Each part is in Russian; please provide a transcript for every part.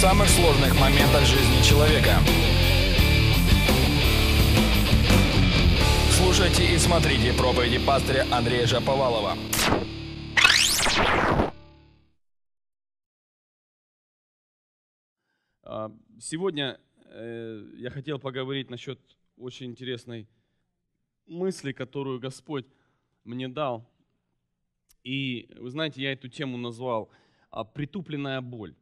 самых сложных моментах жизни человека. Слушайте и смотрите проповеди пастыря Андрея Жаповалова. А, сегодня э, я хотел поговорить насчет очень интересной мысли, которую Господь мне дал. И вы знаете, я эту тему назвал а, «Притупленная боль».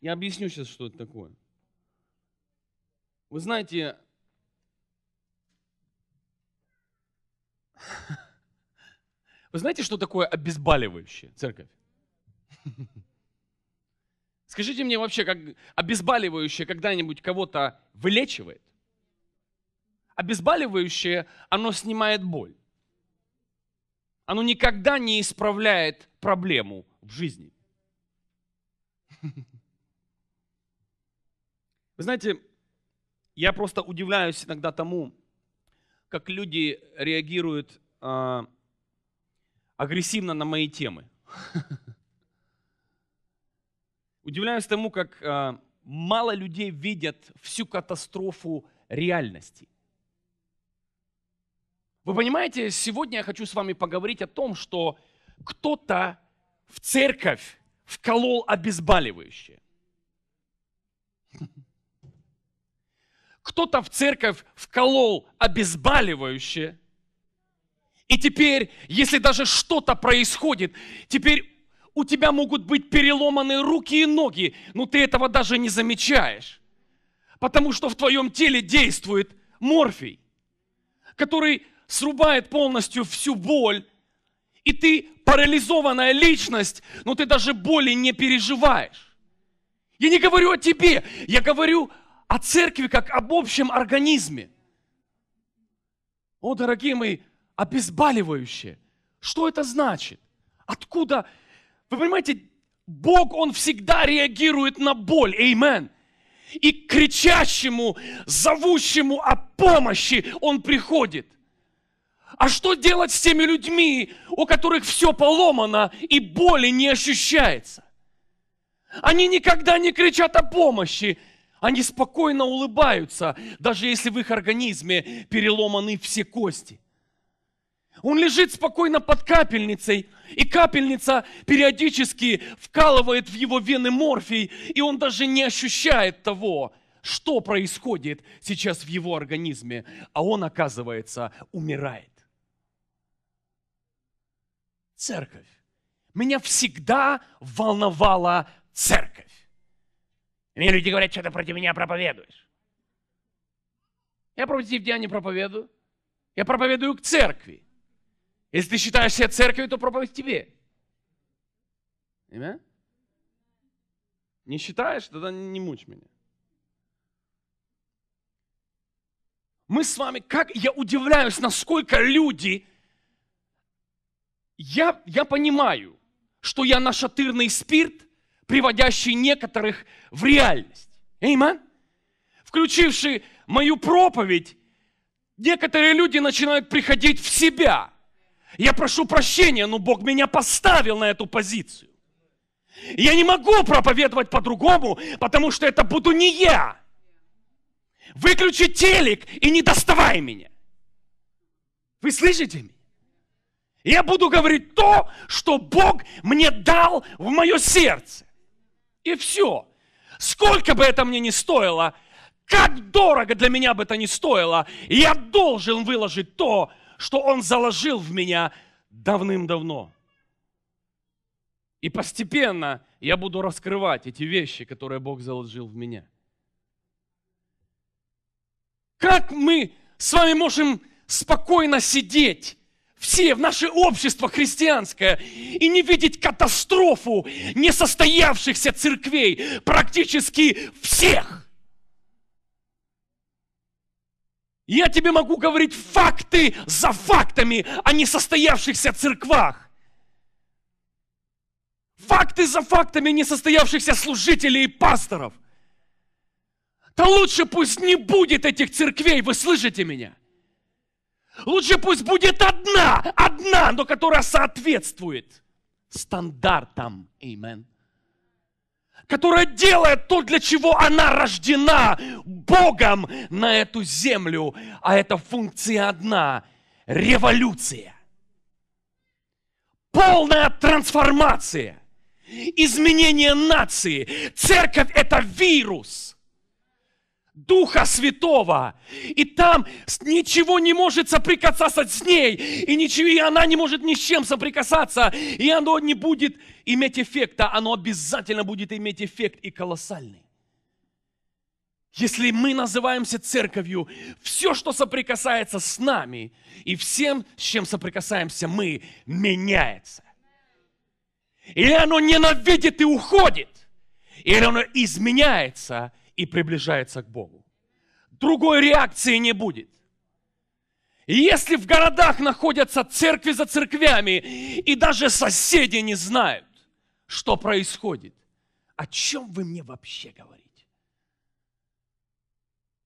Я объясню сейчас, что это такое. Вы знаете, вы знаете, что такое обезболивающее церковь? Скажите мне вообще, как обезболивающее когда-нибудь кого-то вылечивает? Обезболивающее, оно снимает боль. Оно никогда не исправляет проблему в жизни. Вы знаете, я просто удивляюсь иногда тому, как люди реагируют э, агрессивно на мои темы. Удивляюсь тому, как э, мало людей видят всю катастрофу реальности. Вы понимаете, сегодня я хочу с вами поговорить о том, что кто-то в церковь вколол обезболивающее. кто-то в церковь вколол обезболивающее. И теперь, если даже что-то происходит, теперь у тебя могут быть переломаны руки и ноги, но ты этого даже не замечаешь. Потому что в твоем теле действует морфий, который срубает полностью всю боль, и ты парализованная личность, но ты даже боли не переживаешь. Я не говорю о тебе, я говорю о церкви как об общем организме. О, дорогие мои, обезболивающее. Что это значит? Откуда? Вы понимаете, Бог, Он всегда реагирует на боль. Эймен. И кричащему, зовущему о помощи Он приходит. А что делать с теми людьми, у которых все поломано и боли не ощущается? Они никогда не кричат о помощи, они спокойно улыбаются, даже если в их организме переломаны все кости. Он лежит спокойно под капельницей, и капельница периодически вкалывает в его вены морфий, и он даже не ощущает того, что происходит сейчас в его организме, а он, оказывается, умирает. Церковь. Меня всегда волновала церковь. Мне люди говорят, что ты против меня проповедуешь. Я против тебя не проповедую. Я проповедую к церкви. Если ты считаешь себя церковью, то проповедь тебе. Имя? Не считаешь, тогда не мучь меня. Мы с вами, как я удивляюсь, насколько люди, я, я понимаю, что я нашатырный спирт, приводящий некоторых в реальность. Эйма? Включивший мою проповедь, некоторые люди начинают приходить в себя. Я прошу прощения, но Бог меня поставил на эту позицию. Я не могу проповедовать по-другому, потому что это буду не я. Выключи телек и не доставай меня. Вы слышите меня? Я буду говорить то, что Бог мне дал в мое сердце. И все. Сколько бы это мне ни стоило, как дорого для меня бы это ни стоило, я должен выложить то, что Он заложил в меня давным-давно. И постепенно я буду раскрывать эти вещи, которые Бог заложил в меня. Как мы с вами можем спокойно сидеть все, в наше общество христианское, и не видеть катастрофу несостоявшихся церквей практически всех. Я тебе могу говорить факты за фактами о несостоявшихся церквах. Факты за фактами несостоявшихся служителей и пасторов. Да лучше пусть не будет этих церквей, вы слышите меня? Лучше пусть будет одна, одна, но которая соответствует стандартам. Amen. Которая делает то, для чего она рождена Богом на эту землю. А это функция одна – революция. Полная трансформация. Изменение нации. Церковь – это вирус – Духа Святого. И там ничего не может соприкасаться с ней. И, ничего, и она не может ни с чем соприкасаться. И оно не будет иметь эффекта. Оно обязательно будет иметь эффект и колоссальный. Если мы называемся церковью, все, что соприкасается с нами, и всем, с чем соприкасаемся мы, меняется. Или оно ненавидит и уходит, или оно изменяется – и приближается к Богу. Другой реакции не будет. И если в городах находятся церкви за церквями, и даже соседи не знают, что происходит, о чем вы мне вообще говорите?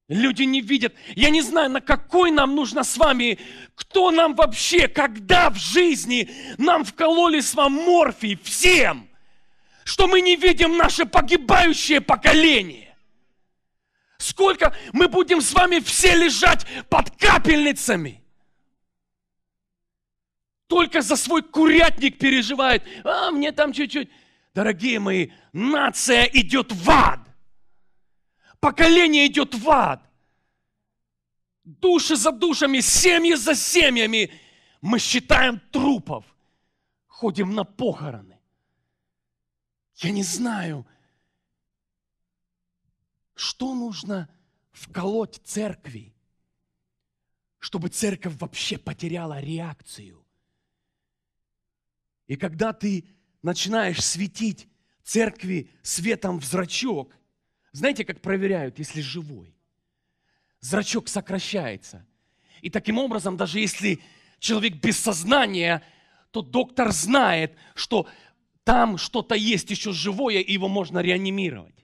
Люди не видят. Я не знаю, на какой нам нужно с вами, кто нам вообще, когда в жизни нам вкололи с вами морфий всем, что мы не видим наше погибающее поколение сколько мы будем с вами все лежать под капельницами. Только за свой курятник переживает. А, мне там чуть-чуть. Дорогие мои, нация идет в ад. Поколение идет в ад. Души за душами, семьи за семьями. Мы считаем трупов. Ходим на похороны. Я не знаю, что нужно вколоть церкви, чтобы церковь вообще потеряла реакцию? И когда ты начинаешь светить церкви светом в зрачок, знаете, как проверяют, если живой? Зрачок сокращается. И таким образом, даже если человек без сознания, то доктор знает, что там что-то есть еще живое, и его можно реанимировать.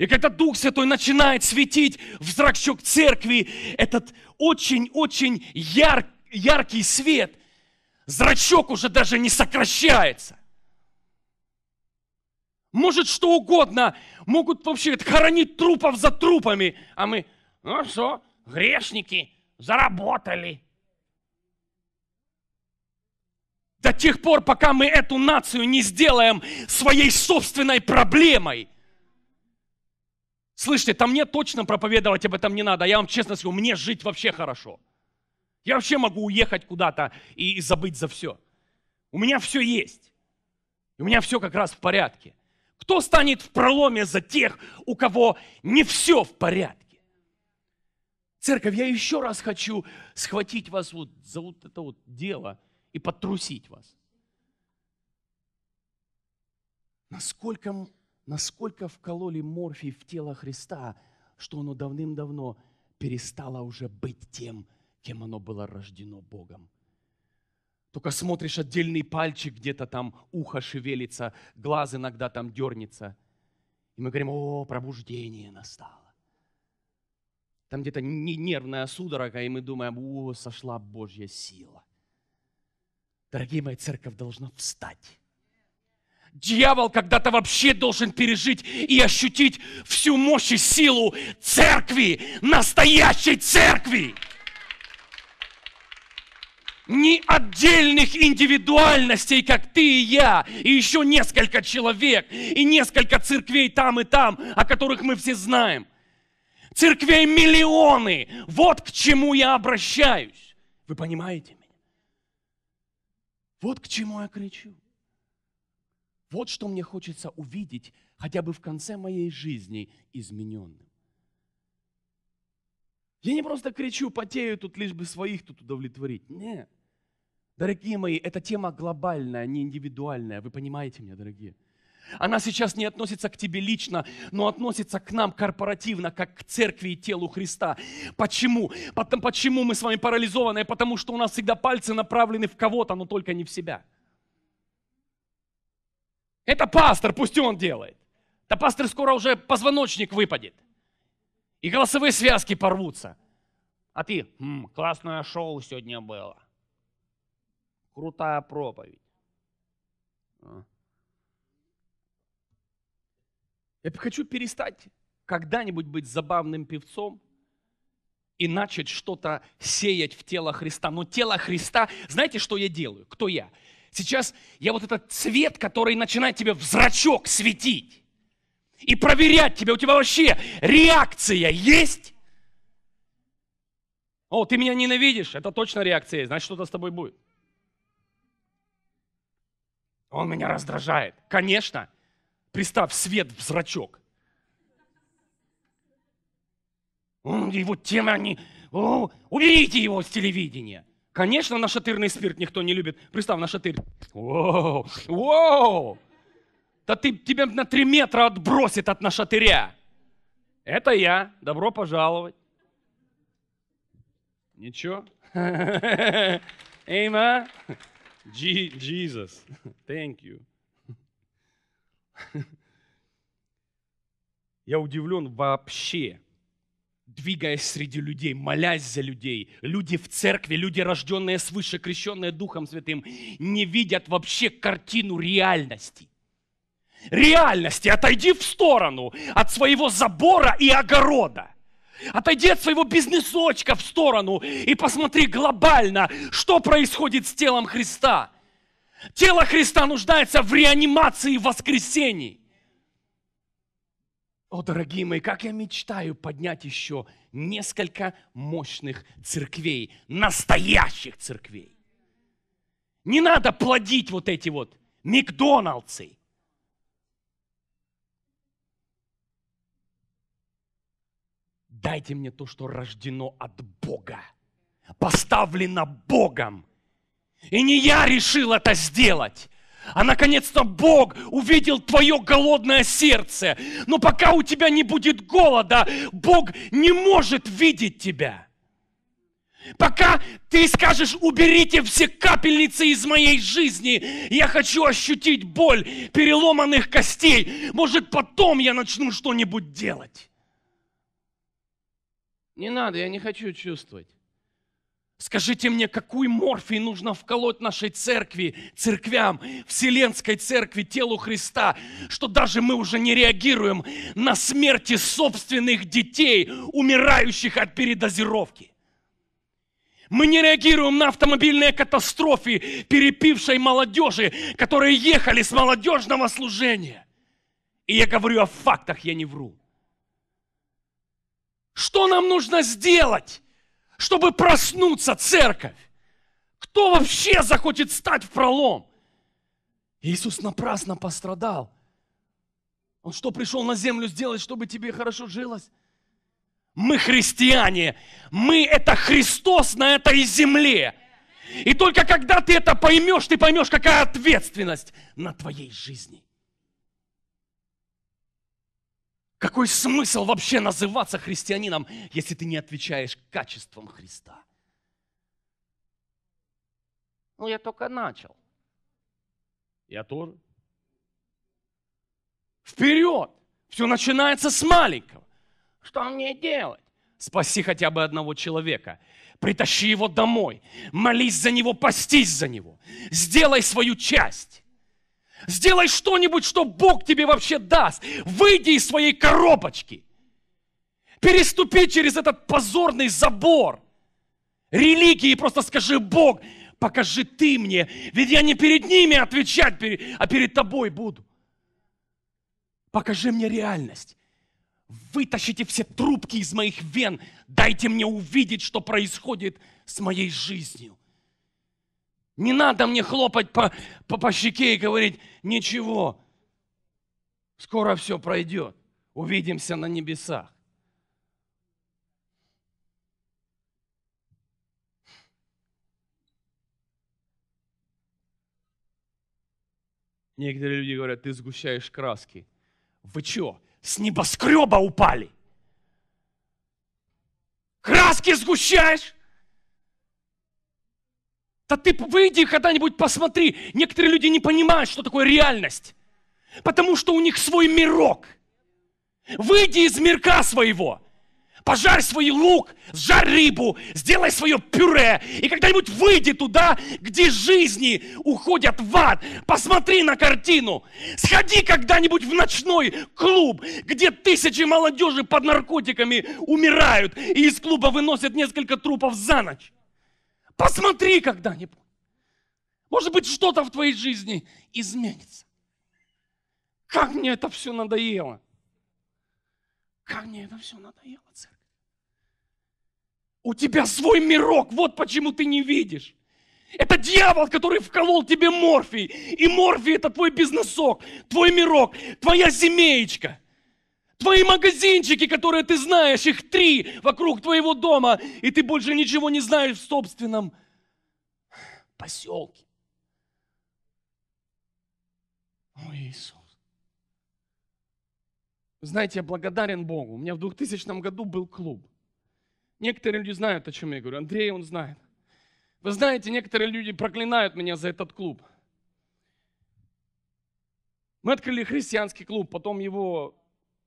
И когда Дух Святой начинает светить в зрачок церкви, этот очень-очень яр, яркий свет, зрачок уже даже не сокращается. Может что угодно, могут вообще хоронить трупов за трупами, а мы, ну что, грешники, заработали. До тех пор, пока мы эту нацию не сделаем своей собственной проблемой – Слышите, там мне точно проповедовать об этом не надо. Я вам честно скажу, мне жить вообще хорошо. Я вообще могу уехать куда-то и, и забыть за все. У меня все есть. У меня все как раз в порядке. Кто станет в проломе за тех, у кого не все в порядке? Церковь, я еще раз хочу схватить вас вот за вот это вот дело и потрусить вас. Насколько насколько вкололи морфий в тело Христа, что оно давным-давно перестало уже быть тем, кем оно было рождено Богом. Только смотришь отдельный пальчик, где-то там ухо шевелится, глаз иногда там дернется. И мы говорим, о, пробуждение настало. Там где-то нервная судорога, и мы думаем, о, сошла Божья сила. Дорогие мои, церковь должна встать Дьявол когда-то вообще должен пережить и ощутить всю мощь и силу церкви, настоящей церкви. Не отдельных индивидуальностей, как ты и я, и еще несколько человек, и несколько церквей там и там, о которых мы все знаем. Церквей миллионы. Вот к чему я обращаюсь. Вы понимаете меня? Вот к чему я кричу. Вот что мне хочется увидеть хотя бы в конце моей жизни измененным. Я не просто кричу, потею тут, лишь бы своих тут удовлетворить. Нет. Дорогие мои, эта тема глобальная, не индивидуальная. Вы понимаете меня, дорогие? Она сейчас не относится к тебе лично, но относится к нам корпоративно, как к церкви и телу Христа. Почему? Потому, почему мы с вами парализованы? Потому что у нас всегда пальцы направлены в кого-то, но только не в себя. Это пастор, пусть он делает. Да пастор скоро уже позвоночник выпадет. И голосовые связки порвутся. А ты, М, «Хм, классное шоу сегодня было. Крутая проповедь. А? Я хочу перестать когда-нибудь быть забавным певцом и начать что-то сеять в тело Христа. Но тело Христа, знаете, что я делаю? Кто я? Сейчас я вот этот цвет, который начинает тебе в зрачок светить и проверять тебя, у тебя вообще реакция есть? О, ты меня ненавидишь, это точно реакция есть, значит, что-то с тобой будет. Он меня раздражает. Конечно, представь свет в зрачок. Он, его тема не... О, уберите его с телевидения. Конечно, нашатырный спирт никто не любит. Представь, нашатырь. Воу, воу. Да ты, тебя на три метра отбросит от нашатыря. Это я. Добро пожаловать. Ничего. Эйма. Jesus. Thank you. Я удивлен вообще двигаясь среди людей, молясь за людей. Люди в церкви, люди, рожденные свыше, крещенные Духом Святым, не видят вообще картину реальности. Реальности. Отойди в сторону от своего забора и огорода. Отойди от своего бизнесочка в сторону и посмотри глобально, что происходит с телом Христа. Тело Христа нуждается в реанимации воскресений. О, дорогие мои, как я мечтаю поднять еще несколько мощных церквей, настоящих церквей. Не надо плодить вот эти вот Макдоналдсы. Дайте мне то, что рождено от Бога, поставлено Богом. И не я решил это сделать. А наконец-то Бог увидел твое голодное сердце. Но пока у тебя не будет голода, Бог не может видеть тебя. Пока ты скажешь, уберите все капельницы из моей жизни, я хочу ощутить боль переломанных костей. Может, потом я начну что-нибудь делать. Не надо, я не хочу чувствовать. Скажите мне, какой морфий нужно вколоть нашей церкви, церквям, Вселенской церкви, телу Христа, что даже мы уже не реагируем на смерти собственных детей, умирающих от передозировки. Мы не реагируем на автомобильные катастрофы перепившей молодежи, которые ехали с молодежного служения. И я говорю о фактах, я не вру. Что нам нужно сделать? чтобы проснуться церковь. Кто вообще захочет стать в пролом? Иисус напрасно пострадал. Он что, пришел на землю сделать, чтобы тебе хорошо жилось? Мы христиане, мы это Христос на этой земле. И только когда ты это поймешь, ты поймешь, какая ответственность на твоей жизни. Какой смысл вообще называться христианином, если ты не отвечаешь качеством Христа? Ну, я только начал. Я тоже. Вперед! Все начинается с маленького. Что мне делать? Спаси хотя бы одного человека. Притащи его домой. Молись за него, постись за него. Сделай свою часть. Сделай что-нибудь, что Бог тебе вообще даст. Выйди из своей коробочки. Переступи через этот позорный забор религии и просто скажи, Бог, покажи ты мне, ведь я не перед ними отвечать, а перед тобой буду. Покажи мне реальность. Вытащите все трубки из моих вен. Дайте мне увидеть, что происходит с моей жизнью. Не надо мне хлопать по, по, по щеке и говорить, ничего, скоро все пройдет, увидимся на небесах. Некоторые люди говорят, ты сгущаешь краски. Вы что, с небоскреба упали? Краски сгущаешь? Да ты выйди когда-нибудь посмотри. Некоторые люди не понимают, что такое реальность. Потому что у них свой мирок. Выйди из мирка своего. Пожарь свой лук, сжарь рыбу, сделай свое пюре. И когда-нибудь выйди туда, где жизни уходят в ад. Посмотри на картину. Сходи когда-нибудь в ночной клуб, где тысячи молодежи под наркотиками умирают. И из клуба выносят несколько трупов за ночь. Посмотри когда-нибудь. Может быть, что-то в твоей жизни изменится. Как мне это все надоело. Как мне это все надоело, церковь. У тебя свой мирок, вот почему ты не видишь. Это дьявол, который вколол тебе морфий. И морфий – это твой бизнесок, твой мирок, твоя семеечка – Твои магазинчики, которые ты знаешь, их три вокруг твоего дома, и ты больше ничего не знаешь в собственном поселке. О, Иисус. Знаете, я благодарен Богу. У меня в 2000 году был клуб. Некоторые люди знают, о чем я говорю. Андрей, он знает. Вы знаете, некоторые люди проклинают меня за этот клуб. Мы открыли христианский клуб, потом его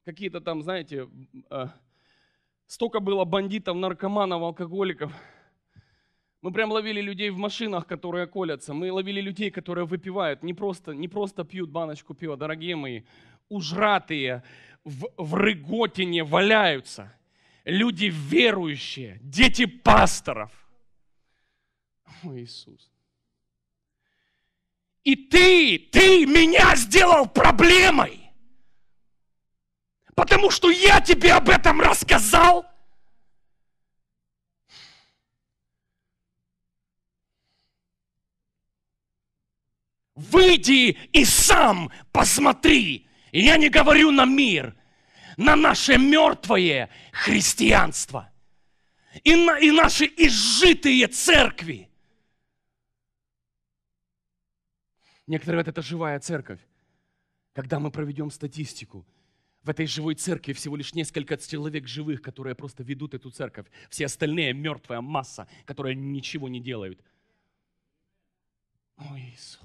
какие-то там, знаете, а, столько было бандитов, наркоманов, алкоголиков. Мы прям ловили людей в машинах, которые колятся. Мы ловили людей, которые выпивают. Не просто, не просто пьют баночку пива, дорогие мои. Ужратые в, в рыготине валяются. Люди верующие, дети пасторов. О, Иисус. И ты, ты меня сделал проблемой. Потому что я тебе об этом рассказал. Выйди и сам посмотри. я не говорю на мир, на наше мертвое христианство и, на, и наши изжитые церкви. Некоторые говорят, это живая церковь. Когда мы проведем статистику, в этой живой церкви всего лишь несколько человек живых, которые просто ведут эту церковь. Все остальные мертвая масса, которая ничего не делают. О, Иисус.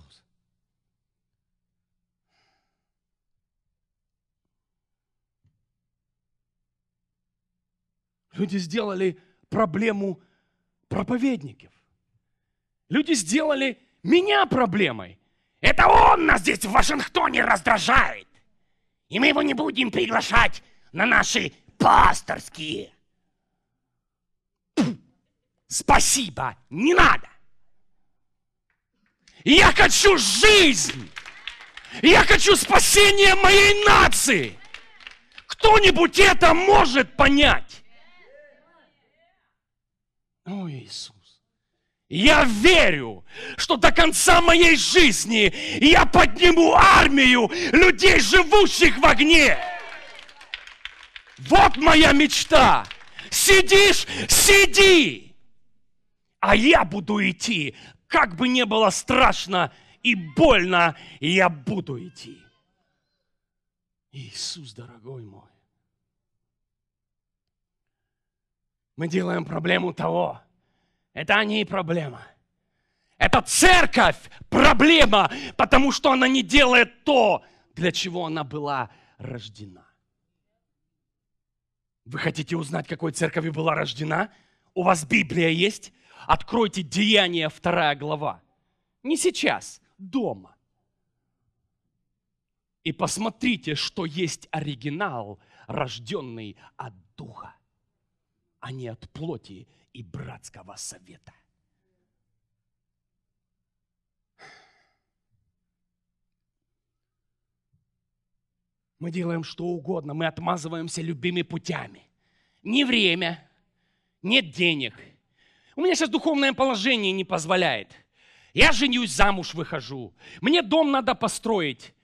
Люди сделали проблему проповедников. Люди сделали меня проблемой. Это он нас здесь в Вашингтоне раздражает. И мы его не будем приглашать на наши пасторские. Спасибо, не надо. Я хочу жизнь. Я хочу спасения моей нации. Кто-нибудь это может понять? О, Иисус. Я верю, что до конца моей жизни я подниму армию людей, живущих в огне. Вот моя мечта. Сидишь, сиди. А я буду идти. Как бы не было страшно и больно, я буду идти. Иисус, дорогой мой. Мы делаем проблему того, это они и проблема. Это церковь проблема, потому что она не делает то, для чего она была рождена. Вы хотите узнать, какой церковью была рождена? У вас Библия есть? Откройте Деяния вторая глава. Не сейчас, дома. И посмотрите, что есть оригинал, рожденный от Духа, а не от плоти и братского совета. Мы делаем что угодно, мы отмазываемся любыми путями. Не время, нет денег. У меня сейчас духовное положение не позволяет. Я женюсь, замуж выхожу. Мне дом надо построить.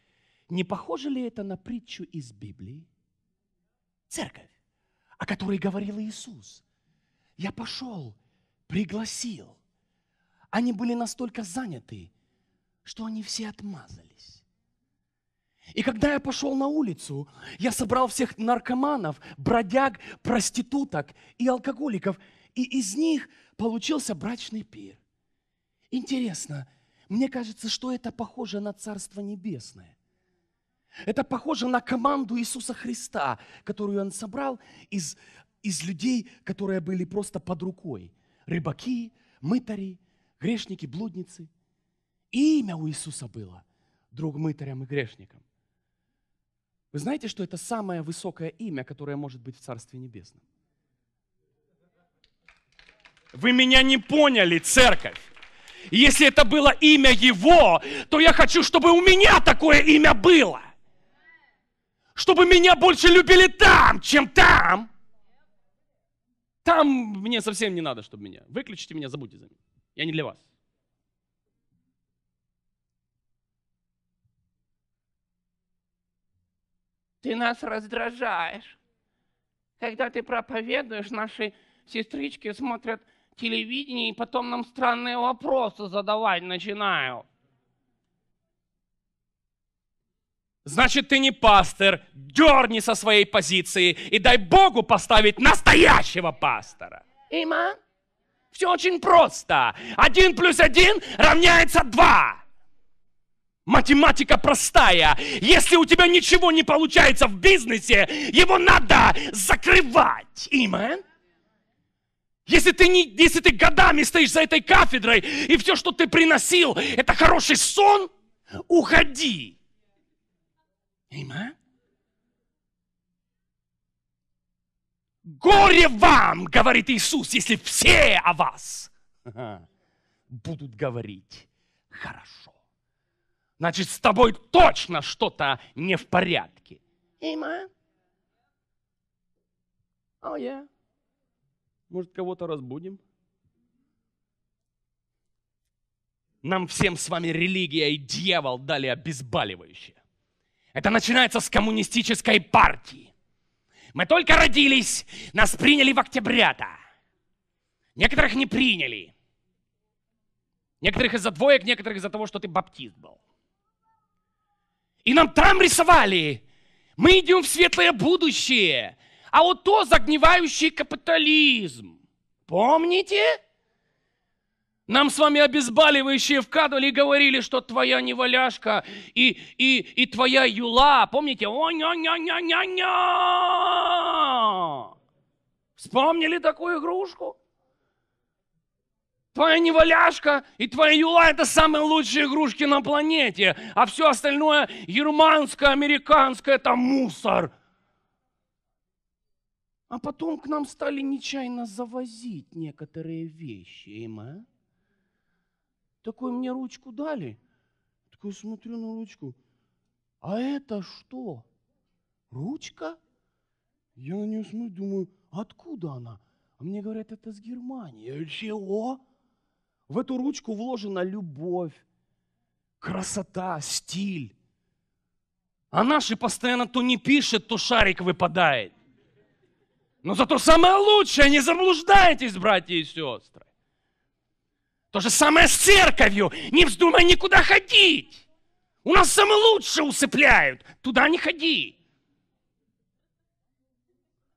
Не похоже ли это на притчу из Библии? Церковь, о которой говорил Иисус. Я пошел, пригласил. Они были настолько заняты, что они все отмазались. И когда я пошел на улицу, я собрал всех наркоманов, бродяг, проституток и алкоголиков, и из них получился брачный пир. Интересно, мне кажется, что это похоже на Царство Небесное. Это похоже на команду Иисуса Христа, которую Он собрал из из людей, которые были просто под рукой. Рыбаки, мытари, грешники, блудницы. И имя у Иисуса было друг мытарям и грешникам. Вы знаете, что это самое высокое имя, которое может быть в Царстве Небесном? Вы меня не поняли, церковь. Если это было имя Его, то я хочу, чтобы у меня такое имя было. Чтобы меня больше любили там, чем там. Там мне совсем не надо, чтобы меня. Выключите меня, забудьте за меня. Я не для вас. Ты нас раздражаешь. Когда ты проповедуешь, наши сестрички смотрят телевидение и потом нам странные вопросы задавать начинают. значит ты не пастор. Дерни со своей позиции и дай Богу поставить настоящего пастора. Иман. Все очень просто. Один плюс один равняется два. Математика простая. Если у тебя ничего не получается в бизнесе, его надо закрывать. Имен. Если ты, не, если ты годами стоишь за этой кафедрой, и все, что ты приносил, это хороший сон, уходи. Amen. Горе вам, говорит Иисус, если все о вас будут говорить хорошо. Значит, с тобой точно что-то не в порядке. Amen. Oh, yeah. Может, кого-то разбудим? Нам всем с вами религия и дьявол дали обезболивающее. Это начинается с коммунистической партии. Мы только родились, нас приняли в октябрята. Некоторых не приняли. Некоторых из-за двоек, некоторых из-за того, что ты баптист был. И нам там рисовали. Мы идем в светлое будущее. А вот то загнивающий капитализм. Помните? Нам с вами обезболивающие вкадывали, и говорили, что твоя неваляшка и, и, и твоя юла. Помните? о ня ня ня ня ня Вспомнили такую игрушку? Твоя неваляшка и твоя юла – это самые лучшие игрушки на планете, а все остальное германское, американское – это мусор. А потом к нам стали нечаянно завозить некоторые вещи, им, а? такой мне ручку дали. Такой смотрю на ручку. А это что? Ручка? Я на нее смотрю, думаю, откуда она? А мне говорят, это с Германии. чего? В эту ручку вложена любовь, красота, стиль. А наши постоянно то не пишет, то шарик выпадает. Но зато самое лучшее, не заблуждайтесь, братья и сестры. То же самое с церковью. Не вздумай никуда ходить. У нас самое лучшее усыпляют. Туда не ходи.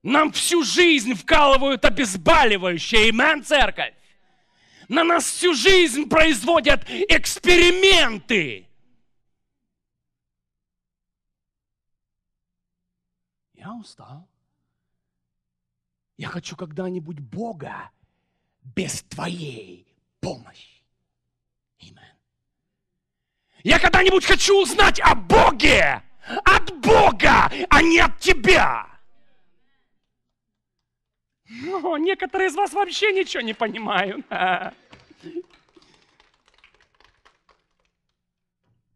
Нам всю жизнь вкалывают обезболивающее. Имен, церковь. На нас всю жизнь производят эксперименты. Я устал. Я хочу когда-нибудь Бога без твоей помощь. Amen. Я когда-нибудь хочу узнать о Боге, от Бога, а не от тебя. Но некоторые из вас вообще ничего не понимают.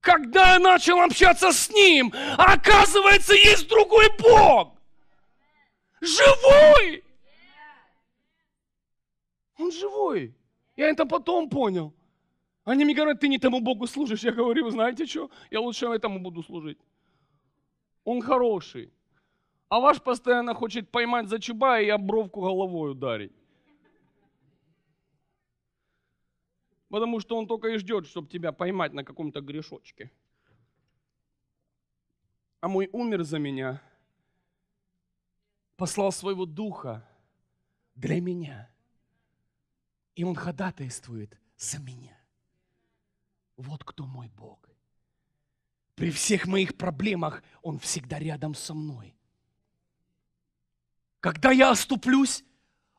Когда я начал общаться с ним, оказывается, есть другой Бог. Живой! Он живой. Я это потом понял. Они мне говорят, ты не тому Богу служишь. Я говорю, знаете что, я лучше этому буду служить. Он хороший. А ваш постоянно хочет поймать за чуба и об бровку головой ударить. Потому что он только и ждет, чтобы тебя поймать на каком-то грешочке. А мой умер за меня, послал своего духа для меня. И он ходатайствует за меня. Вот кто мой Бог. При всех моих проблемах Он всегда рядом со мной. Когда я оступлюсь,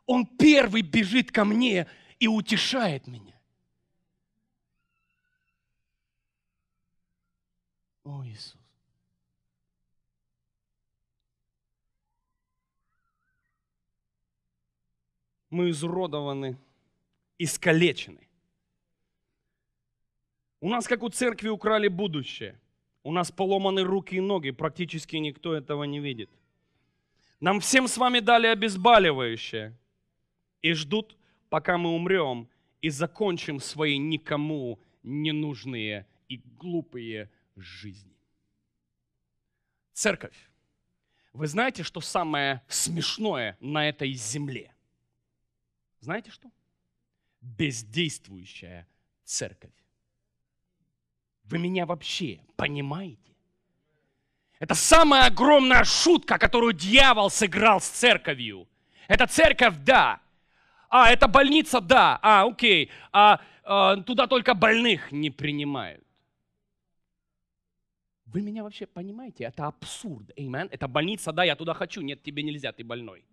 Он первый бежит ко мне и утешает меня. О, Иисус. Мы изуродованы искалечены. У нас, как у церкви, украли будущее. У нас поломаны руки и ноги, практически никто этого не видит. Нам всем с вами дали обезболивающее и ждут, пока мы умрем и закончим свои никому ненужные и глупые жизни. Церковь. Вы знаете, что самое смешное на этой земле? Знаете что? бездействующая церковь. Вы меня вообще понимаете? Это самая огромная шутка, которую дьявол сыграл с церковью. Это церковь, да. А, это больница, да. А, окей. А, а туда только больных не принимают. Вы меня вообще понимаете? Это абсурд. Amen. Это больница, да, я туда хочу. Нет, тебе нельзя, ты больной.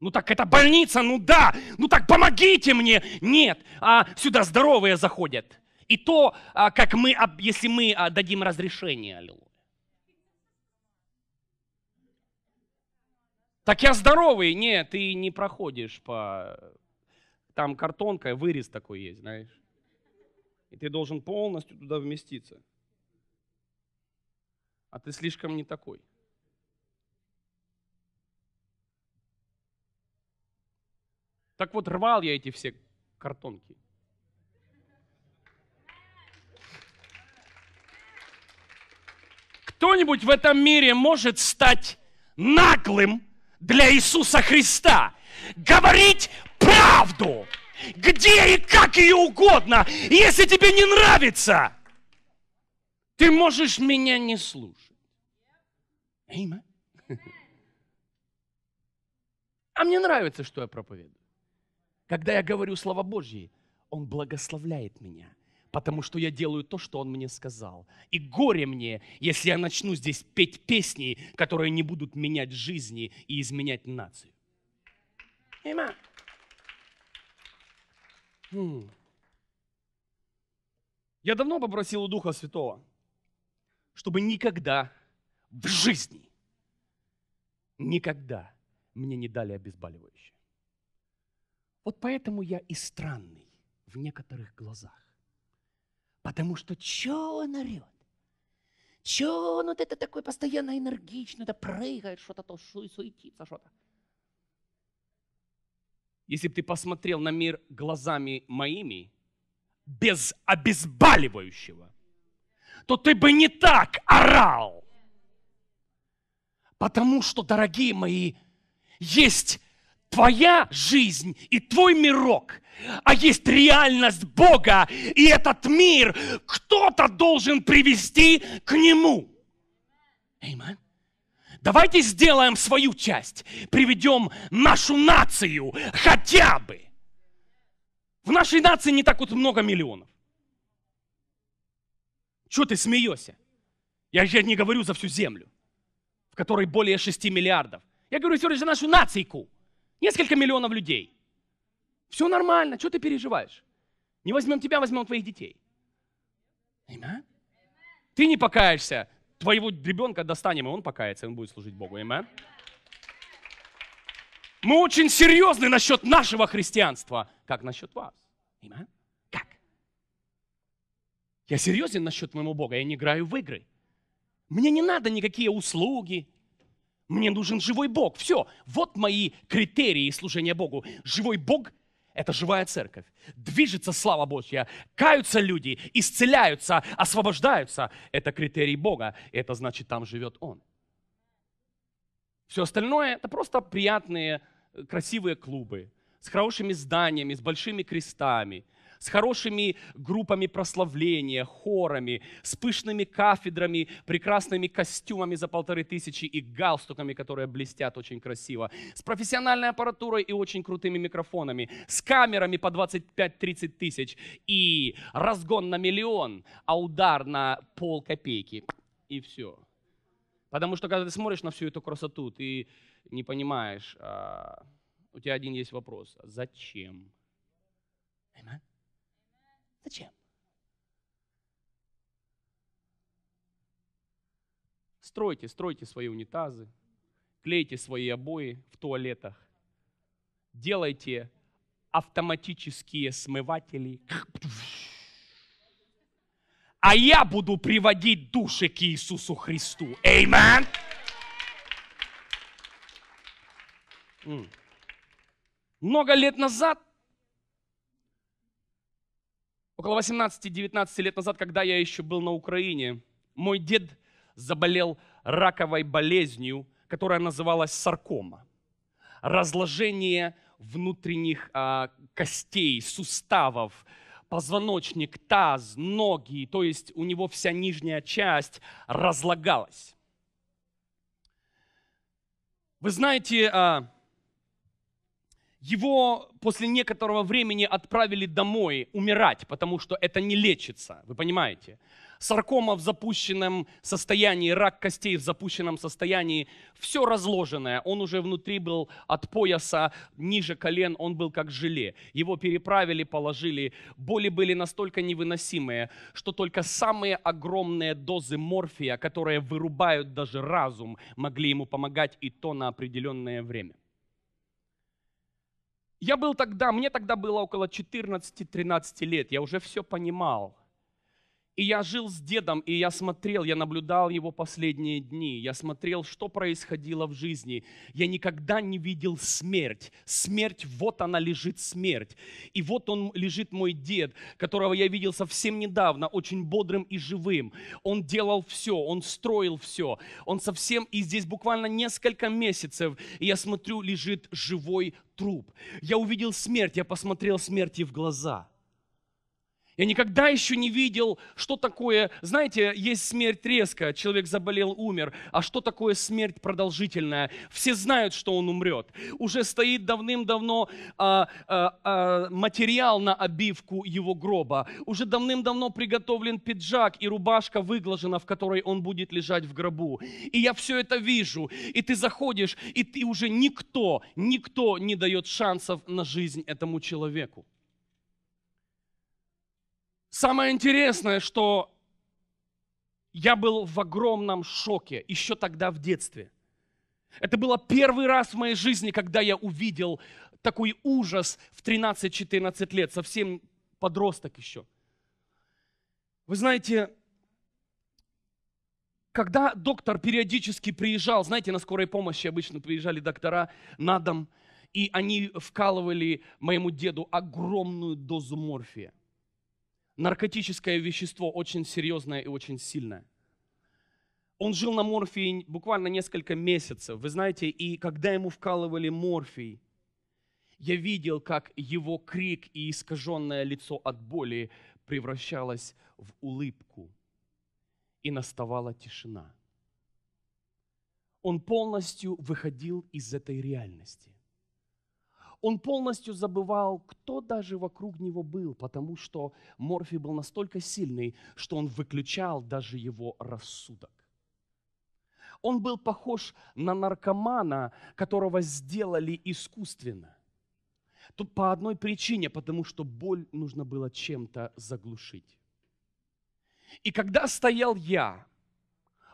Ну так это больница, ну да, ну так помогите мне. Нет, а сюда здоровые заходят. И то, а, как мы, а, если мы а, дадим разрешение, аллилуйя. Так я здоровый. Нет, ты не проходишь по... Там картонка, вырез такой есть, знаешь. И ты должен полностью туда вместиться. А ты слишком не такой. Так вот, рвал я эти все картонки. Кто-нибудь в этом мире может стать наглым для Иисуса Христа? Говорить правду, где и как ее угодно, если тебе не нравится. Ты можешь меня не слушать. А мне нравится, что я проповедую. Когда я говорю слова Божьи, Он благословляет меня, потому что я делаю то, что Он мне сказал. И горе мне, если я начну здесь петь песни, которые не будут менять жизни и изменять нацию. Аминь. Я давно попросил у Духа Святого, чтобы никогда в жизни, никогда мне не дали обезболивающее. Вот поэтому я и странный в некоторых глазах. Потому что что он орет? Че он вот это такой постоянно энергичный, да прыгает, что-то то суетится, что-то. Если бы ты посмотрел на мир глазами моими, без обезболивающего, то ты бы не так орал. Потому что, дорогие мои, есть твоя жизнь и твой мирок, а есть реальность Бога и этот мир, кто-то должен привести к Нему. Amen. Давайте сделаем свою часть, приведем нашу нацию хотя бы. В нашей нации не так вот много миллионов. Чего ты смеешься? Я же не говорю за всю землю, в которой более 6 миллиардов. Я говорю все же за нашу нацийку – Несколько миллионов людей. Все нормально, что ты переживаешь? Не возьмем тебя, возьмем твоих детей. Аминь. Ты не покаешься, твоего ребенка достанем, и он покается, и он будет служить Богу. Аминь. Мы очень серьезны насчет нашего христианства, как насчет вас. Аминь. Как? Я серьезен насчет моего Бога, я не играю в игры. Мне не надо никакие услуги, мне нужен живой Бог. Все. Вот мои критерии служения Богу. Живой Бог – это живая церковь. Движется слава Божья, каются люди, исцеляются, освобождаются. Это критерий Бога. Это значит, там живет Он. Все остальное – это просто приятные, э, красивые клубы с хорошими зданиями, с большими крестами – с хорошими группами прославления, хорами, с пышными кафедрами, прекрасными костюмами за полторы тысячи и галстуками, которые блестят очень красиво, с профессиональной аппаратурой и очень крутыми микрофонами, с камерами по 25-30 тысяч и разгон на миллион, а удар на пол копейки. И все. Потому что когда ты смотришь на всю эту красоту, ты не понимаешь, а, у тебя один есть вопрос. А зачем? Amen. Зачем? Стройте, стройте свои унитазы, клейте свои обои в туалетах, делайте автоматические смыватели. А я буду приводить души к Иисусу Христу. Эймен! Много лет назад Около 18-19 лет назад, когда я еще был на Украине, мой дед заболел раковой болезнью, которая называлась саркома. Разложение внутренних а, костей, суставов, позвоночник, таз, ноги, то есть у него вся нижняя часть разлагалась. Вы знаете, а, его после некоторого времени отправили домой умирать, потому что это не лечится, вы понимаете. Саркома в запущенном состоянии, рак костей в запущенном состоянии, все разложенное. Он уже внутри был от пояса, ниже колен, он был как желе. Его переправили, положили. Боли были настолько невыносимые, что только самые огромные дозы морфия, которые вырубают даже разум, могли ему помогать и то на определенное время. Я был тогда, мне тогда было около 14-13 лет, я уже все понимал. И я жил с дедом, и я смотрел, я наблюдал его последние дни, я смотрел, что происходило в жизни. Я никогда не видел смерть. Смерть, вот она лежит, смерть. И вот он лежит мой дед, которого я видел совсем недавно, очень бодрым и живым. Он делал все, он строил все. Он совсем, и здесь буквально несколько месяцев, и я смотрю, лежит живой труп. Я увидел смерть, я посмотрел смерти в глаза – я никогда еще не видел, что такое, знаете, есть смерть резко, человек заболел, умер, а что такое смерть продолжительная? Все знают, что он умрет. Уже стоит давным-давно а, а, а, материал на обивку его гроба, уже давным-давно приготовлен пиджак и рубашка выглажена, в которой он будет лежать в гробу. И я все это вижу, и ты заходишь, и ты уже никто, никто не дает шансов на жизнь этому человеку. Самое интересное, что я был в огромном шоке еще тогда в детстве. Это было первый раз в моей жизни, когда я увидел такой ужас в 13-14 лет, совсем подросток еще. Вы знаете, когда доктор периодически приезжал, знаете, на скорой помощи обычно приезжали доктора на дом, и они вкалывали моему деду огромную дозу морфия наркотическое вещество, очень серьезное и очень сильное. Он жил на морфии буквально несколько месяцев, вы знаете, и когда ему вкалывали морфий, я видел, как его крик и искаженное лицо от боли превращалось в улыбку, и наставала тишина. Он полностью выходил из этой реальности. Он полностью забывал, кто даже вокруг него был, потому что Морфий был настолько сильный, что он выключал даже его рассудок. Он был похож на наркомана, которого сделали искусственно. Тут по одной причине, потому что боль нужно было чем-то заглушить. И когда стоял я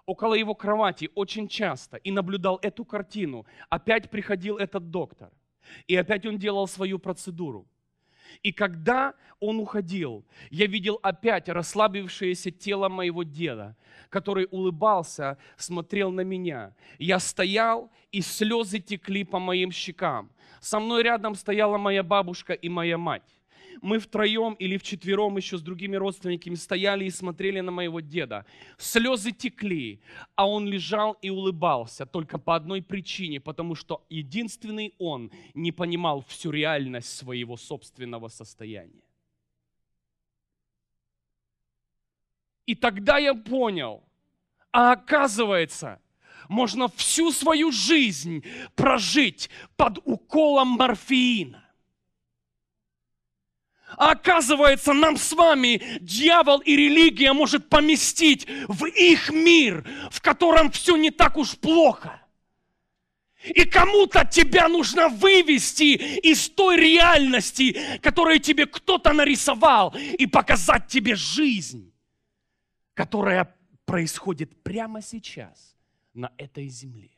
около его кровати очень часто и наблюдал эту картину, опять приходил этот доктор – и опять он делал свою процедуру. И когда он уходил, я видел опять расслабившееся тело моего деда, который улыбался, смотрел на меня. Я стоял, и слезы текли по моим щекам. Со мной рядом стояла моя бабушка и моя мать мы втроем или вчетвером еще с другими родственниками стояли и смотрели на моего деда. Слезы текли, а он лежал и улыбался только по одной причине, потому что единственный он не понимал всю реальность своего собственного состояния. И тогда я понял, а оказывается, можно всю свою жизнь прожить под уколом морфеина. А оказывается, нам с вами дьявол и религия может поместить в их мир, в котором все не так уж плохо. И кому-то тебя нужно вывести из той реальности, которую тебе кто-то нарисовал, и показать тебе жизнь, которая происходит прямо сейчас на этой земле.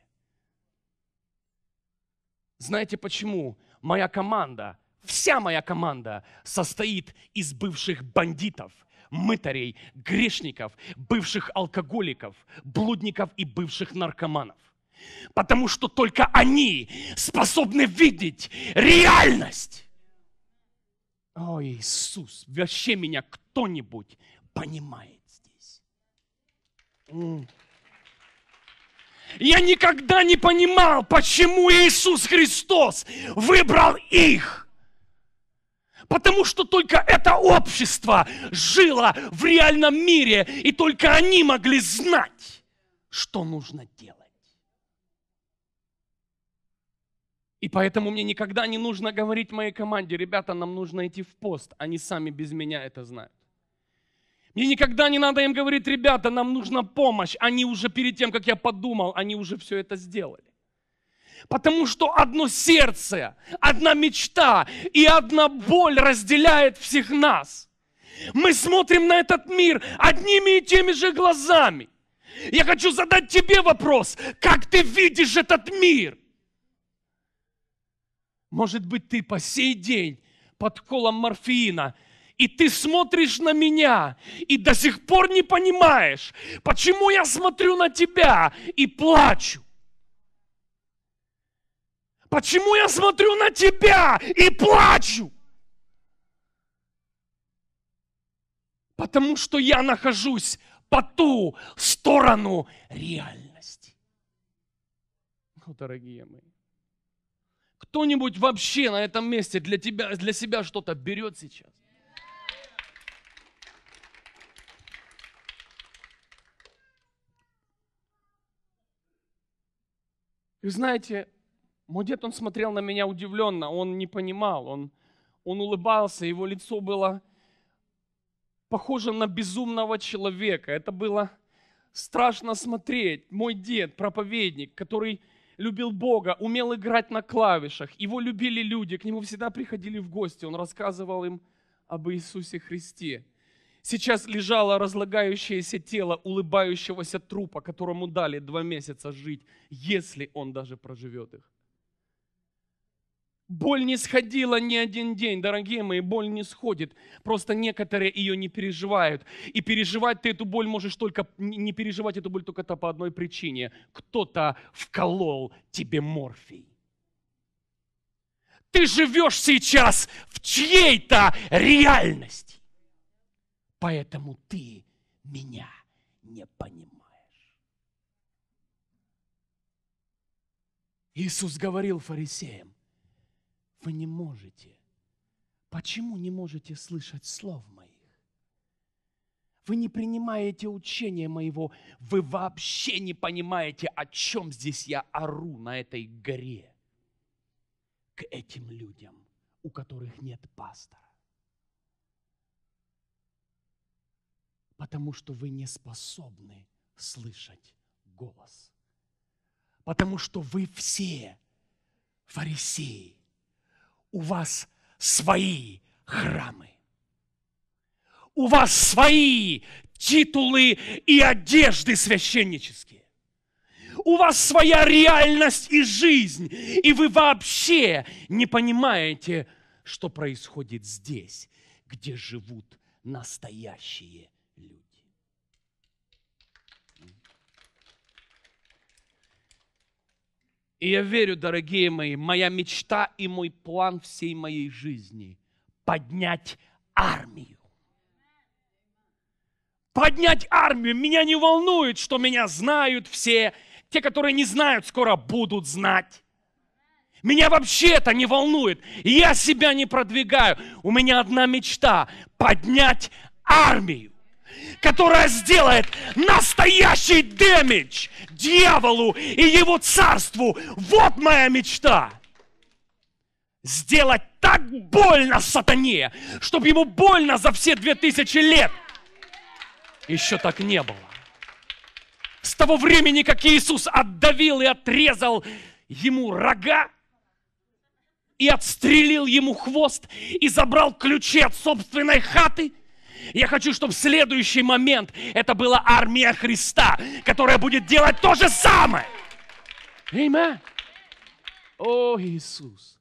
Знаете почему моя команда – Вся моя команда состоит из бывших бандитов, мытарей, грешников, бывших алкоголиков, блудников и бывших наркоманов. Потому что только они способны видеть реальность. О, Иисус, вообще меня кто-нибудь понимает здесь. Я никогда не понимал, почему Иисус Христос выбрал их. Потому что только это общество жило в реальном мире, и только они могли знать, что нужно делать. И поэтому мне никогда не нужно говорить моей команде, ребята, нам нужно идти в пост, они сами без меня это знают. Мне никогда не надо им говорить, ребята, нам нужна помощь. Они уже перед тем, как я подумал, они уже все это сделали. Потому что одно сердце, одна мечта и одна боль разделяет всех нас. Мы смотрим на этот мир одними и теми же глазами. Я хочу задать тебе вопрос, как ты видишь этот мир? Может быть, ты по сей день под колом морфина, и ты смотришь на меня и до сих пор не понимаешь, почему я смотрю на тебя и плачу. Почему я смотрю на тебя и плачу? Потому что я нахожусь по ту сторону реальности. Ну, дорогие мои, кто-нибудь вообще на этом месте для, тебя, для себя что-то берет сейчас? Вы знаете, мой дед, он смотрел на меня удивленно, он не понимал, он, он улыбался, его лицо было похоже на безумного человека. Это было страшно смотреть. Мой дед, проповедник, который любил Бога, умел играть на клавишах, его любили люди, к нему всегда приходили в гости, он рассказывал им об Иисусе Христе. Сейчас лежало разлагающееся тело улыбающегося трупа, которому дали два месяца жить, если он даже проживет их. Боль не сходила ни один день, дорогие мои, боль не сходит. Просто некоторые ее не переживают. И переживать ты эту боль можешь только, не переживать эту боль только-то по одной причине. Кто-то вколол тебе морфий. Ты живешь сейчас в чьей-то реальности. Поэтому ты меня не понимаешь. Иисус говорил фарисеям, вы не можете. Почему не можете слышать слов моих? Вы не принимаете учения моего, вы вообще не понимаете, о чем здесь я ору на этой горе. К этим людям, у которых нет пастора. Потому что вы не способны слышать голос. Потому что вы все фарисеи у вас свои храмы. У вас свои титулы и одежды священнические. У вас своя реальность и жизнь, и вы вообще не понимаете, что происходит здесь, где живут настоящие И я верю, дорогие мои, моя мечта и мой план всей моей жизни – поднять армию. Поднять армию. Меня не волнует, что меня знают все. Те, которые не знают, скоро будут знать. Меня вообще это не волнует. Я себя не продвигаю. У меня одна мечта – поднять армию которая сделает настоящий дэмидж дьяволу и его царству. Вот моя мечта. Сделать так больно сатане, чтобы ему больно за все две тысячи лет. Еще так не было. С того времени, как Иисус отдавил и отрезал ему рога, и отстрелил ему хвост, и забрал ключи от собственной хаты – я хочу, чтобы в следующий момент это была армия Христа, которая будет делать то же самое. Аминь. О, Иисус,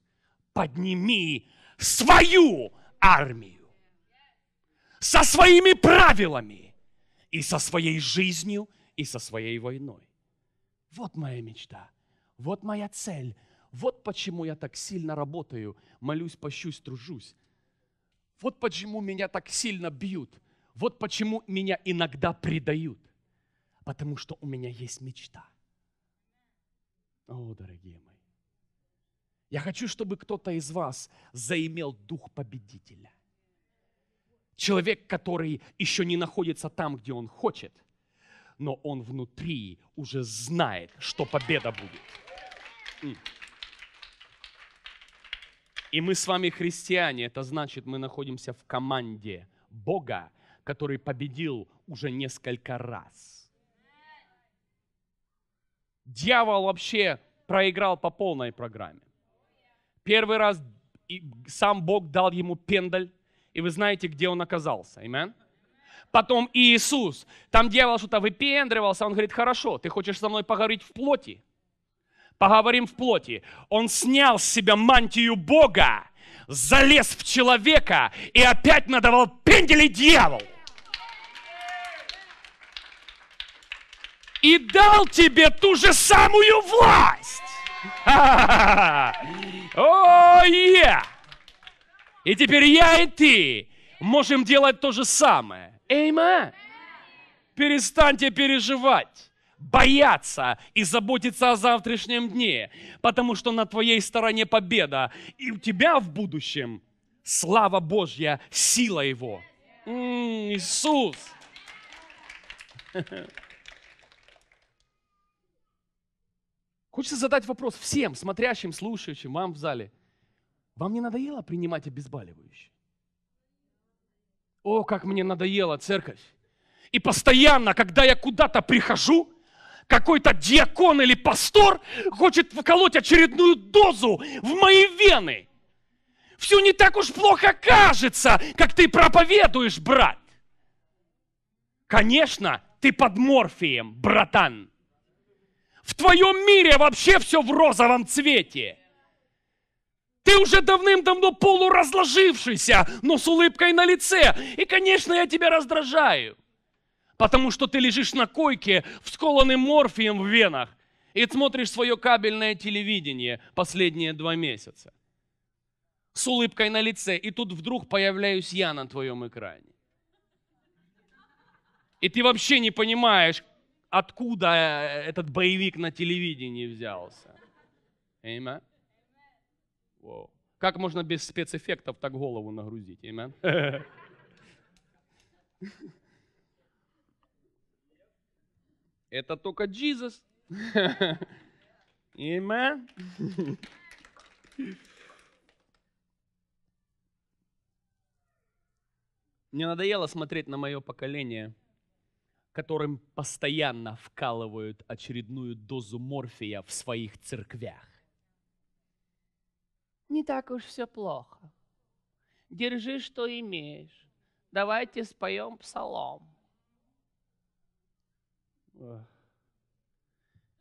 подними свою армию со своими правилами и со своей жизнью и со своей войной. Вот моя мечта, вот моя цель, вот почему я так сильно работаю, молюсь, пощусь, тружусь. Вот почему меня так сильно бьют. Вот почему меня иногда предают. Потому что у меня есть мечта. О, дорогие мои. Я хочу, чтобы кто-то из вас заимел дух победителя. Человек, который еще не находится там, где он хочет, но он внутри уже знает, что победа будет. И мы с вами христиане, это значит, мы находимся в команде Бога, который победил уже несколько раз. Дьявол вообще проиграл по полной программе. Первый раз сам Бог дал ему пендаль, и вы знаете, где он оказался. Аминь потом Иисус. Там дьявол что-то выпендривался, он говорит, хорошо, ты хочешь со мной поговорить в плоти? поговорим в плоти. Он снял с себя мантию Бога, залез в человека и опять надавал пендели дьявол. И дал тебе ту же самую власть. О, И теперь я и ты можем делать то же самое. Эйма! Перестаньте переживать бояться и заботиться о завтрашнем дне, потому что на твоей стороне победа, и у тебя в будущем слава Божья, сила Его. М-м, Иисус! Хочется задать вопрос всем смотрящим, слушающим, вам в зале. Вам не надоело принимать обезболивающие? О, как мне надоело церковь! И постоянно, когда я куда-то прихожу, какой-то диакон или пастор хочет вколоть очередную дозу в мои вены. Все не так уж плохо кажется, как ты проповедуешь, брат. Конечно, ты под морфием, братан. В твоем мире вообще все в розовом цвете. Ты уже давным-давно полуразложившийся, но с улыбкой на лице. И, конечно, я тебя раздражаю потому что ты лежишь на койке, всколанный морфием в венах, и смотришь свое кабельное телевидение последние два месяца. С улыбкой на лице, и тут вдруг появляюсь я на твоем экране. И ты вообще не понимаешь, откуда э, этот боевик на телевидении взялся. Amen. Wow. Как можно без спецэффектов так голову нагрузить? Amen. Это только Иисус. Amen. Мне надоело смотреть на мое поколение, которым постоянно вкалывают очередную дозу морфия в своих церквях. Не так уж все плохо. Держи, что имеешь. Давайте споем псалом.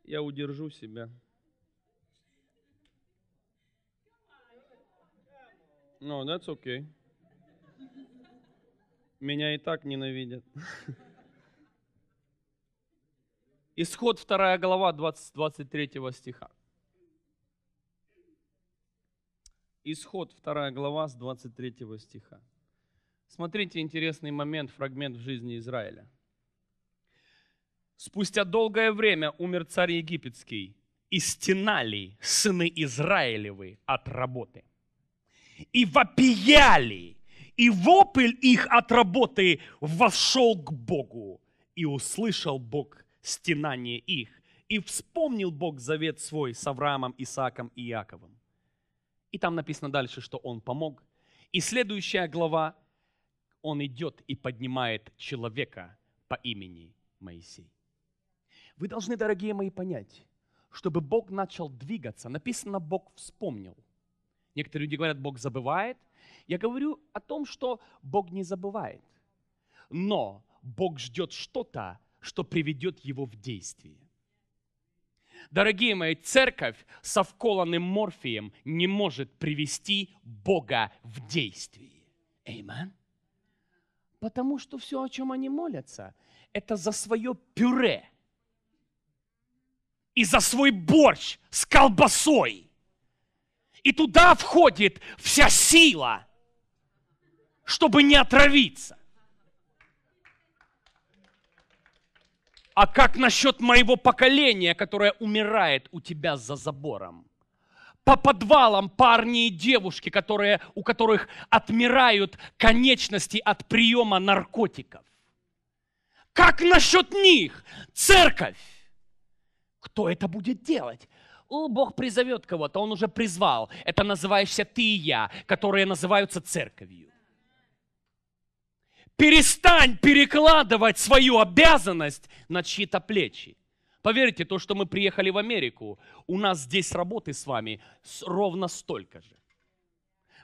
Я удержу себя. No, that's okay. Меня и так ненавидят. Исход 2 глава 20, 23 стиха. Исход 2 глава с 23 стиха. Смотрите интересный момент, фрагмент в жизни Израиля. Спустя долгое время умер царь египетский, и стенали сыны Израилевы от работы. И вопияли, и вопль их от работы вошел к Богу, и услышал Бог стенание их, и вспомнил Бог завет свой с Авраамом, Исааком и Иаковом И там написано дальше, что он помог. И следующая глава, он идет и поднимает человека по имени Моисей. Вы должны, дорогие мои, понять, чтобы Бог начал двигаться. Написано, Бог вспомнил. Некоторые люди говорят, Бог забывает. Я говорю о том, что Бог не забывает. Но Бог ждет что-то, что приведет его в действие. Дорогие мои, церковь со вколанным морфием не может привести Бога в действие. Эймен. Потому что все, о чем они молятся, это за свое пюре – и за свой борщ с колбасой. И туда входит вся сила, чтобы не отравиться. А как насчет моего поколения, которое умирает у тебя за забором? По подвалам парни и девушки, которые, у которых отмирают конечности от приема наркотиков. Как насчет них, церковь? Кто это будет делать? О, Бог призовет кого-то, Он уже призвал. Это называешься ты и я, которые называются церковью. Перестань перекладывать свою обязанность на чьи-то плечи. Поверьте, то, что мы приехали в Америку, у нас здесь работы с вами ровно столько же.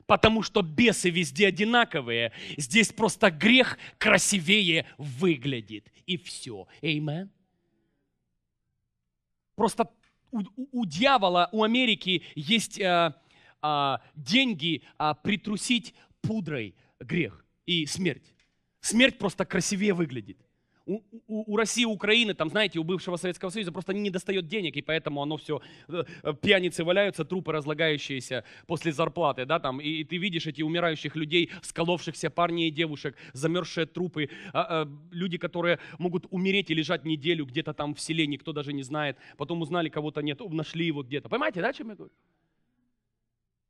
Потому что бесы везде одинаковые, здесь просто грех красивее выглядит. И все. Аминь. Просто у, у, у дьявола, у Америки есть э, э, деньги э, притрусить пудрой грех и смерть. Смерть просто красивее выглядит. У, у, у России, Украины, там, знаете, у бывшего Советского Союза просто не достает денег, и поэтому оно все, э, э, пьяницы валяются, трупы разлагающиеся после зарплаты, да, там, и, и ты видишь эти умирающих людей, сколовшихся парней и девушек, замерзшие трупы, а, а, люди, которые могут умереть и лежать неделю где-то там в селе, никто даже не знает, потом узнали, кого-то нет, нашли его где-то. Понимаете, да, о чем я говорю?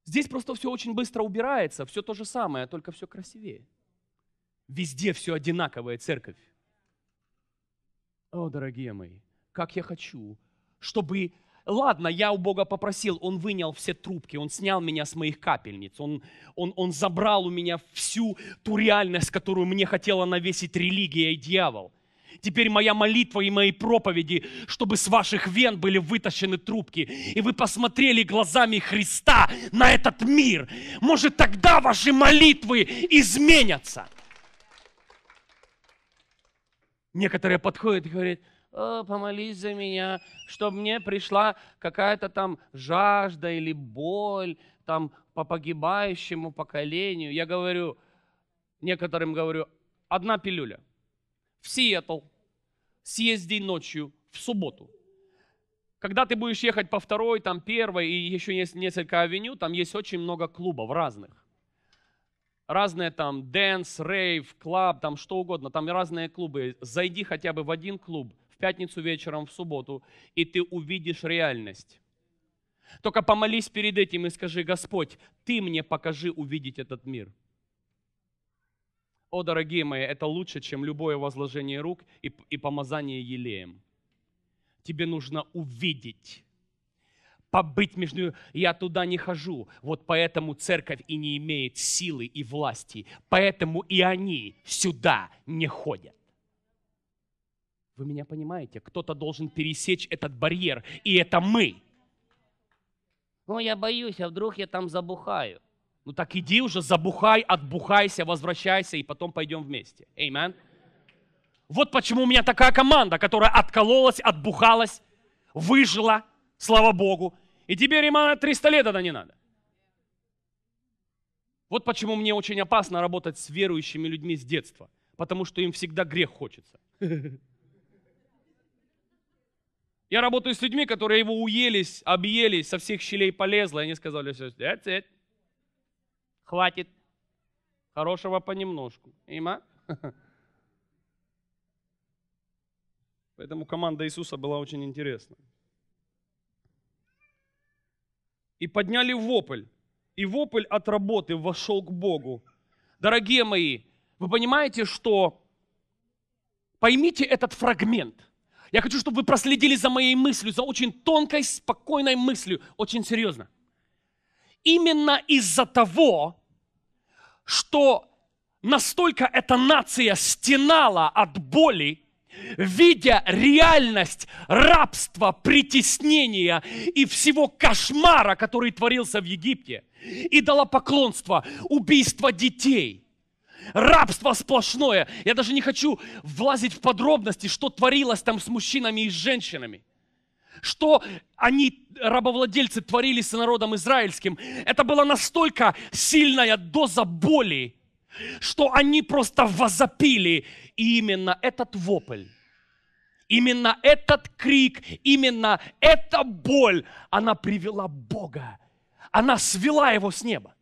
Здесь просто все очень быстро убирается, все то же самое, только все красивее. Везде все одинаковое, церковь. О, дорогие мои, как я хочу, чтобы... Ладно, я у Бога попросил, Он вынял все трубки, Он снял меня с моих капельниц, он, он, он забрал у меня всю ту реальность, которую мне хотела навесить религия и дьявол. Теперь моя молитва и мои проповеди, чтобы с ваших вен были вытащены трубки, и вы посмотрели глазами Христа на этот мир. Может, тогда ваши молитвы изменятся. Некоторые подходят и говорят, О, «Э, помолись за меня, чтобы мне пришла какая-то там жажда или боль там по погибающему поколению. Я говорю, некоторым говорю, одна пилюля. В Сиэтл съезди ночью в субботу. Когда ты будешь ехать по второй, там первой, и еще есть несколько авеню, там есть очень много клубов разных разные там дэнс, рейв, клаб, там что угодно, там разные клубы. Зайди хотя бы в один клуб в пятницу вечером, в субботу, и ты увидишь реальность. Только помолись перед этим и скажи, Господь, ты мне покажи увидеть этот мир. О, дорогие мои, это лучше, чем любое возложение рук и, и помазание елеем. Тебе нужно увидеть побыть между... Я туда не хожу. Вот поэтому церковь и не имеет силы и власти. Поэтому и они сюда не ходят. Вы меня понимаете? Кто-то должен пересечь этот барьер, и это мы. Ну, я боюсь, а вдруг я там забухаю. Ну так иди уже, забухай, отбухайся, возвращайся, и потом пойдем вместе. Amen. Вот почему у меня такая команда, которая откололась, отбухалась, выжила, слава Богу, и тебе, Римана, 300 лет это не надо. Вот почему мне очень опасно работать с верующими людьми с детства. Потому что им всегда грех хочется. Я работаю с людьми, которые его уелись, объелись, со всех щелей полезло. И они сказали, все, that's it. Хватит. Хорошего понемножку. Има? Поэтому команда Иисуса была очень интересна. и подняли вопль. И вопль от работы вошел к Богу. Дорогие мои, вы понимаете, что поймите этот фрагмент. Я хочу, чтобы вы проследили за моей мыслью, за очень тонкой, спокойной мыслью, очень серьезно. Именно из-за того, что настолько эта нация стенала от боли, видя реальность рабства, притеснения и всего кошмара, который творился в Египте, и дала поклонство убийство детей, рабство сплошное. Я даже не хочу влазить в подробности, что творилось там с мужчинами и с женщинами. Что они, рабовладельцы, творили с народом израильским. Это была настолько сильная доза боли, что они просто возопили – именно этот вопль, именно этот крик, именно эта боль, она привела Бога. Она свела его с неба.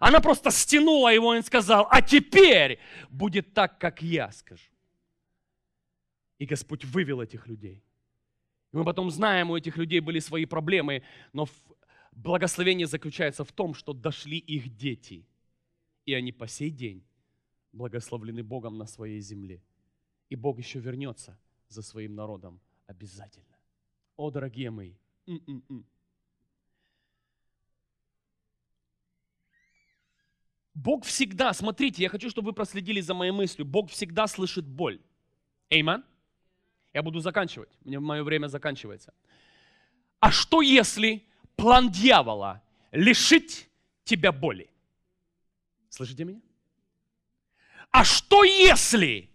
Она просто стянула его и сказала: а теперь будет так, как я скажу. И Господь вывел этих людей. мы потом знаем, у этих людей были свои проблемы, но благословение заключается в том, что дошли их дети. И они по сей день благословлены Богом на своей земле. И Бог еще вернется за своим народом обязательно. О, дорогие мои! М-м-м. Бог всегда, смотрите, я хочу, чтобы вы проследили за моей мыслью, Бог всегда слышит боль. Эйман? Я буду заканчивать, мне мое время заканчивается. А что если план дьявола лишить тебя боли? Слышите меня? А что если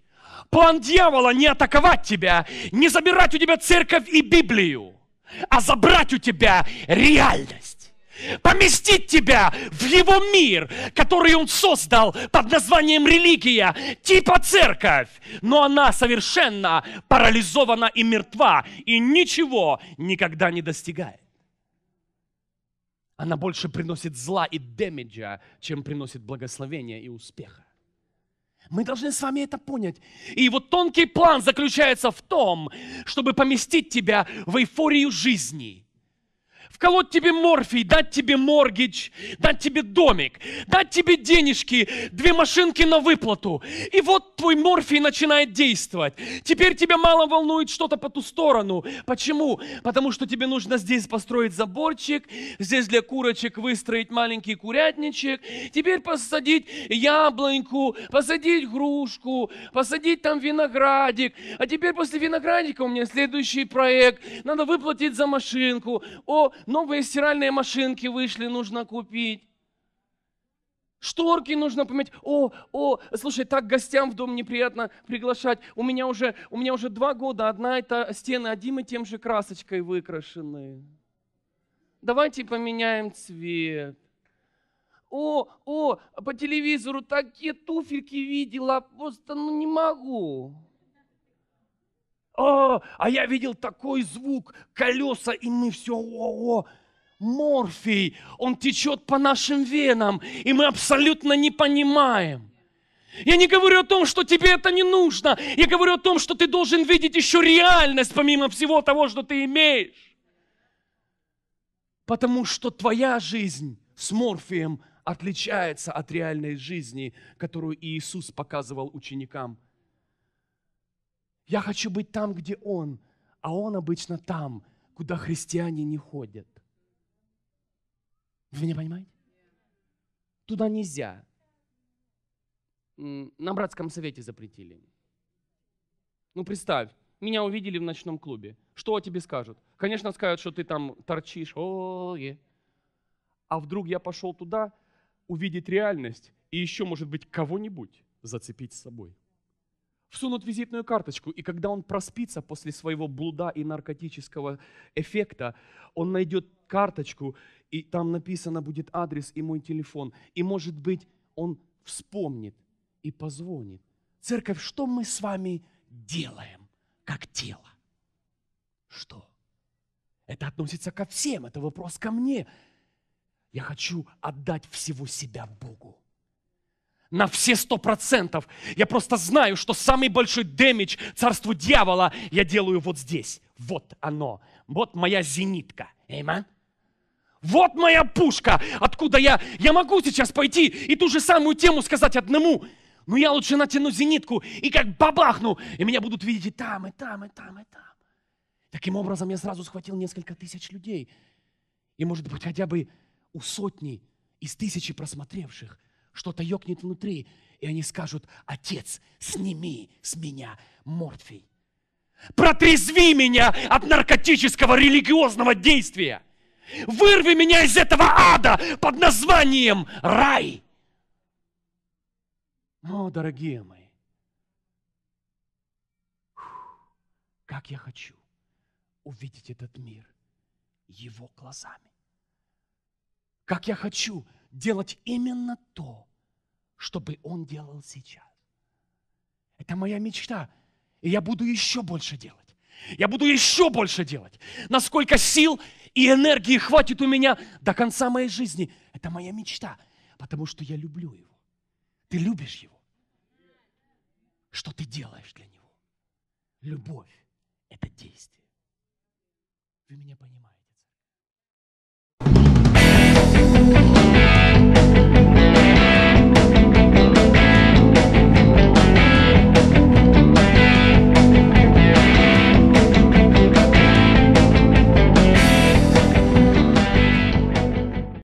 план дьявола не атаковать тебя, не забирать у тебя церковь и Библию, а забрать у тебя реальность? поместить тебя в его мир, который он создал под названием религия, типа церковь. Но она совершенно парализована и мертва, и ничего никогда не достигает. Она больше приносит зла и демиджа, чем приносит благословения и успеха. Мы должны с вами это понять. И его тонкий план заключается в том, чтобы поместить тебя в эйфорию жизни – вколоть тебе морфий, дать тебе моргич, дать тебе домик, дать тебе денежки, две машинки на выплату. И вот твой морфий начинает действовать. Теперь тебя мало волнует что-то по ту сторону. Почему? Потому что тебе нужно здесь построить заборчик, здесь для курочек выстроить маленький курятничек, теперь посадить яблоньку, посадить грушку, посадить там виноградик. А теперь после виноградика у меня следующий проект. Надо выплатить за машинку. О, новые стиральные машинки вышли, нужно купить. Шторки нужно поменять. О, о, слушай, так гостям в дом неприятно приглашать. У меня уже, у меня уже два года одна эта стена, одним и тем же красочкой выкрашены. Давайте поменяем цвет. О, о, по телевизору такие туфельки видела, просто ну не могу. О, «А, а я видел такой звук, колеса, и мы все, о, о, морфий, он течет по нашим венам, и мы абсолютно не понимаем. Я не говорю о том, что тебе это не нужно. Я говорю о том, что ты должен видеть еще реальность, помимо всего того, что ты имеешь. Потому что твоя жизнь с морфием отличается от реальной жизни, которую Иисус показывал ученикам – я хочу быть там, где Он, а Он обычно там, куда христиане не ходят. Вы меня понимаете? Туда нельзя. На братском совете запретили. Ну, представь, меня увидели в ночном клубе. Что о тебе скажут? Конечно, скажут, что ты там торчишь. О А вдруг я пошел туда увидеть реальность и еще, может быть, кого-нибудь зацепить с собой всунут визитную карточку, и когда он проспится после своего блуда и наркотического эффекта, он найдет карточку, и там написано будет адрес и мой телефон. И, может быть, он вспомнит и позвонит. Церковь, что мы с вами делаем как тело? Что? Это относится ко всем, это вопрос ко мне. Я хочу отдать всего себя Богу на все сто процентов. Я просто знаю, что самый большой дэмидж царству дьявола я делаю вот здесь. Вот оно. Вот моя зенитка. Эйман? Вот моя пушка, откуда я... Я могу сейчас пойти и ту же самую тему сказать одному, но ну, я лучше натяну зенитку и как бабахну, и меня будут видеть и там, и там, и там, и там. Таким образом, я сразу схватил несколько тысяч людей. И, может быть, хотя бы у сотни из тысячи просмотревших – что-то ёкнет внутри, и они скажут, «Отец, сними с меня морфий, протрезви меня от наркотического религиозного действия, вырви меня из этого ада под названием рай». О, дорогие мои, как я хочу увидеть этот мир его глазами. Как я хочу делать именно то, чтобы он делал сейчас. Это моя мечта. И я буду еще больше делать. Я буду еще больше делать. Насколько сил и энергии хватит у меня до конца моей жизни. Это моя мечта, потому что я люблю его. Ты любишь его. Что ты делаешь для него? Любовь – это действие. Вы меня понимаете?